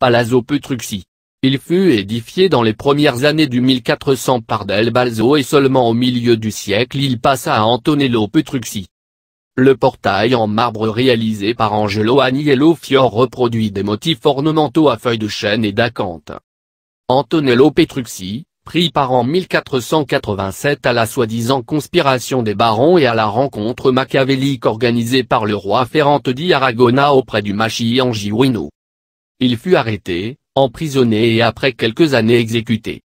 Palazzo Petrucci. Il fut édifié dans les premières années du 1400 par Del Balzo et seulement au milieu du siècle il passa à Antonello Petrucci. Le portail en marbre réalisé par Angelo Aniello Fior reproduit des motifs ornementaux à feuilles de chêne et d'acanthe. Antonello Petrucci, pris par en 1487 à la soi-disant conspiration des barons et à la rencontre machiavélique organisée par le roi Ferrante di Aragona auprès du Machi Angiwino. Il fut arrêté, emprisonné et après quelques années exécuté.